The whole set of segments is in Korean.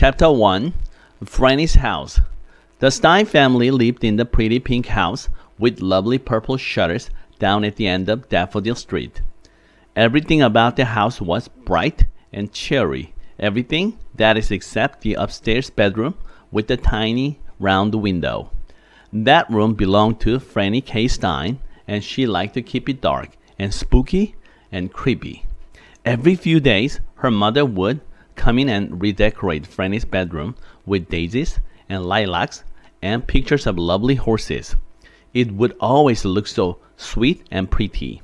Chapter 1 Franny's House The Stein family lived in the pretty pink house with lovely purple shutters down at the end of Daffodil Street. Everything about the house was bright and cheery. Everything, that is, except the upstairs bedroom with the tiny round window. That room belonged to Franny K. Stein, and she liked to keep it dark and spooky and creepy. Every few days, her mother would come in and redecorate Franny's bedroom with daisies and lilacs and pictures of lovely horses. It would always look so sweet and pretty.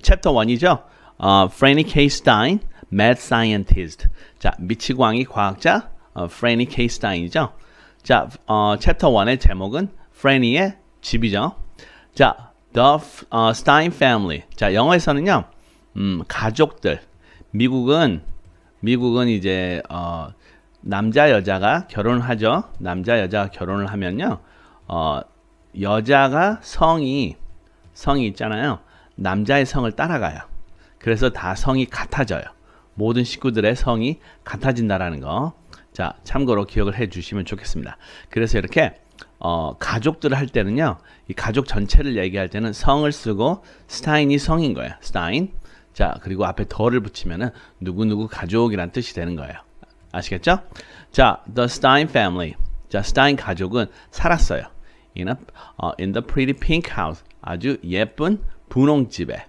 Chapter 1이죠. 어, Franny K. Stein, Mad Scientist. 자, 미치광이 과학자 어, Franny K. Stein이죠. 자, 어, 챕터 1의 제목은 Franny의 집이죠. 자, The uh, Stein Family. 자, 영어에서는요, 음, 가족들. 미국은 미국은 이제 어, 남자 여자가 결혼하죠. 남자 여자가 결혼을 하면요. 어, 여자가 성이 성이 있잖아요. 남자의 성을 따라가요. 그래서 다 성이 같아져요. 모든 식구들의 성이 같아진다라는 거. 자, 참고로 기억을 해 주시면 좋겠습니다. 그래서 이렇게 어, 가족들을 할 때는요. 이 가족 전체를 얘기할 때는 성을 쓰고 스타인이 성인 거예요. 스타인. 자, 그리고 앞에 더를 붙이면은 누구누구 가족이란 뜻이 되는 거예요. 아시겠죠? 자, the Stein family. 자, Stein 가족은 살았어요. In, a, uh, in the pretty pink house. 아주 예쁜 분홍집에.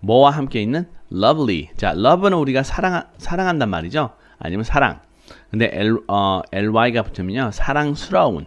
뭐와 함께 있는 lovely. 자, love는 우리가 사랑, 사랑한단 말이죠. 아니면 사랑. 근데 L, 어, ly가 붙으면요. 사랑스러운.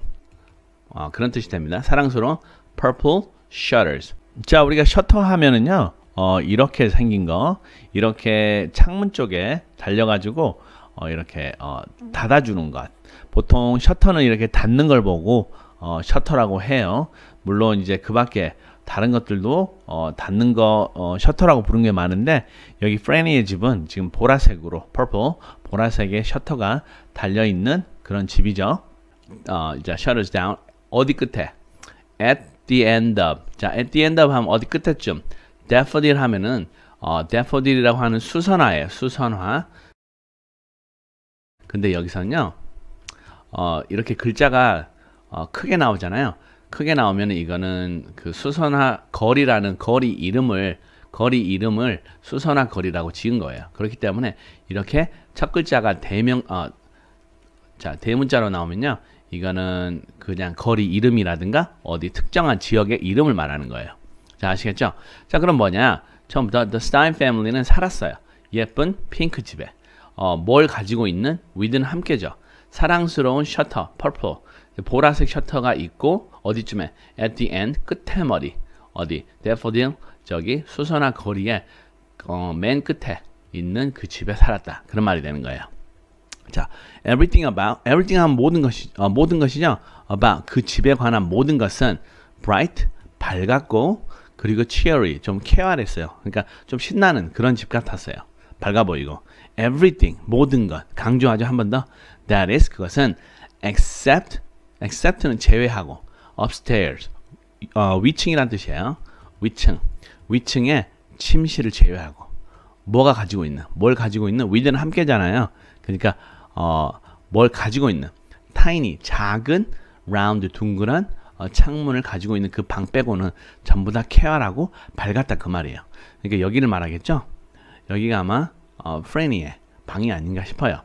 어, 그런 뜻이 됩니다. 사랑스러운 purple shutters. 자, 우리가 셔터 하면은요. 어, 이렇게 생긴 거 이렇게 창문 쪽에 달려가지고 어, 이렇게 어, 닫아주는 것 보통 셔터는 이렇게 닫는 걸 보고 어, 셔터라고 해요 물론 이제 그 밖에 다른 것들도 어, 닫는 거 어, 셔터라고 부른 게 많은데 여기 프레니의 집은 지금 보라색으로 p u 보라색의 셔터가 달려 있는 그런 집이죠. 어, 자 shutters down 어디 끝에 at the end of 자 at the end of 하면 어디 끝에쯤 daffodil 하면은 어, daffodil이라고 하는 수선화예요. 수선화. 근데 여기서는요. 어, 이렇게 글자가 어, 크게 나오잖아요. 크게 나오면 이거는 그 수선화 거리라는 거리 이름을 거리 이름을 수선화 거리라고 지은 거예요. 그렇기 때문에 이렇게 첫 글자가 대명 어, 자 대문자로 나오면요. 이거는 그냥 거리 이름이라든가 어디 특정한 지역의 이름을 말하는 거예요. 자, 아시겠죠? 자, 그럼 뭐냐? 처음부터 The Stein family는 살았어요. 예쁜 핑크 집에. 어, 뭘 가지고 있는? 위드는 함께죠. 사랑스러운 셔터, purple. 보라색 셔터가 있고, 어디쯤에? at the end, 끝에 머리. 어디? daffodil, 저기 수선화 거리에, 어, 맨 끝에 있는 그 집에 살았다. 그런 말이 되는 거예요. 자, everything about, everything 한 모든 것이, 어, 모든 것이죠. about, 그 집에 관한 모든 것은 bright, 밝았고, 그리고 cheery 좀 쾌활했어요. 그러니까 좀 신나는 그런 집 같았어요. 밝아 보이고 everything 모든 것 강조하죠 한 번더 that is 그것은 except except는 제외하고 upstairs 어, 위층이란 뜻이에요. 위층 위층에 침실을 제외하고 뭐가 가지고 있는 뭘 가지고 있는 위대는 함께잖아요. 그러니까 어, 뭘 가지고 있는 tiny 작은 round 둥그런 어, 창문을 가지고 있는 그 방 빼고는 전부 다 쾌활하고 밝았다 그 말이에요. 그러니까 여기를 말하겠죠? 여기가 아마 어, 프레니의 방이 아닌가 싶어요.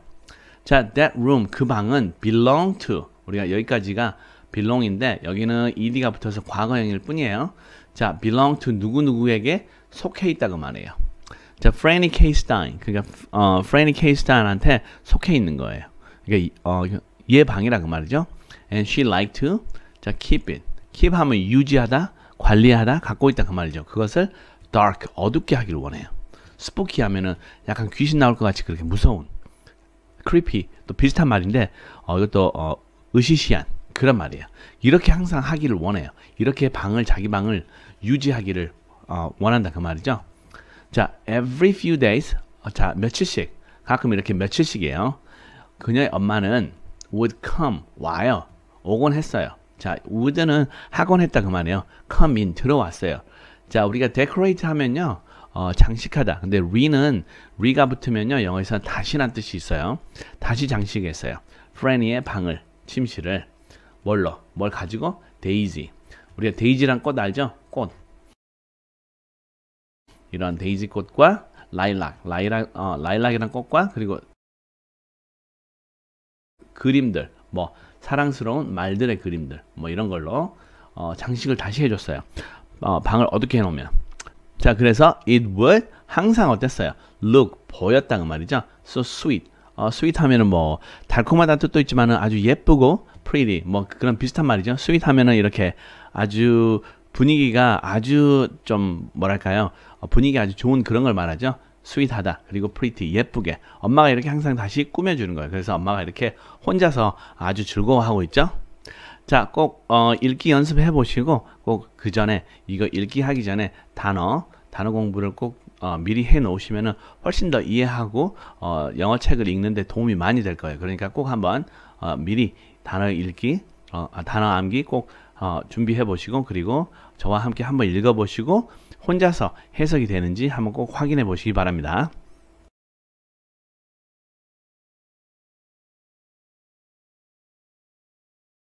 자, that room 그 방은 belong to 우리가 여기까지가 belong인데 여기는 ed가 붙어서 과거형일 뿐이에요. 자, belong to 누구누구에게 속해 있다고 그 말해요. 자, 프레니 케이스타인 그러니까 어, 프레니 케이스타인한테 속해 있는 거예요. 그러니까 어, 얘 방이라 그 말이죠. And she liked to 자, keep it. keep 하면 유지하다, 관리하다, 갖고 있다 그 말이죠. 그것을 dark, 어둡게 하기를 원해요. spooky 하면은 약간 귀신 나올 것 같이 그렇게 무서운 creepy 또 비슷한 말인데 어, 이것도 어, 으시시한 그런 말이에요. 이렇게 항상 하기를 원해요. 이렇게 방을 자기 방을 유지하기를 어, 원한다 그 말이죠. 자, every few days 어, 자 며칠씩 가끔 이렇게 며칠씩이에요. 그녀의 엄마는 would come 와요. 오곤 했어요. 자, 우드는 학원했다 그 말이에요. come in 들어왔어요. 자, 우리가 decorate 하면요. 어, 장식하다. 근데 re는 re가 붙으면요. 영어에서 다시란 뜻이 있어요. 다시 장식했어요. 프레니의 방을, 침실을 뭘로? 뭘 가지고? 데이지. 우리가 데이지란 꽃 알죠? 꽃. 이런 데이지 꽃과 라일락, 라일락, 어, 라일락이란 꽃과 그리고 그림들, 뭐 사랑스러운 말들의 그림들 뭐 이런 걸로 어, 장식을 다시 해줬어요. 어, 방을 어둡게 해놓으면 자 그래서 it would 항상 어땠어요? look 보였다그 말이죠. so sweet 어, sweet 하면은 뭐 달콤하다는 뜻도 있지만은 아주 예쁘고 pretty 뭐 그런 비슷한 말이죠. sweet 하면은 이렇게 아주 분위기가 아주 좀 뭐랄까요? 어, 분위기 아주 좋은 그런 걸 말하죠. 스윗하다 그리고 프리티 예쁘게 엄마가 이렇게 항상 다시 꾸며주는 거예요 그래서 엄마가 이렇게 혼자서 아주 즐거워하고 있죠 자, 꼭 어, 읽기 연습해 보시고 꼭 그 전에 이거 읽기 하기 전에 단어 단어 공부를 꼭 어, 미리 해놓으시면 훨씬 더 이해하고 어, 영어 책을 읽는데 도움이 많이 될 거예요. 그러니까 꼭 한번 어, 미리 단어 읽기, 어, 아, 단어 암기 꼭 어, 준비해 보시고 그리고 저와 함께 한번 읽어 보시고 혼자서 해석이 되는지 한번 꼭 확인해 보시기 바랍니다.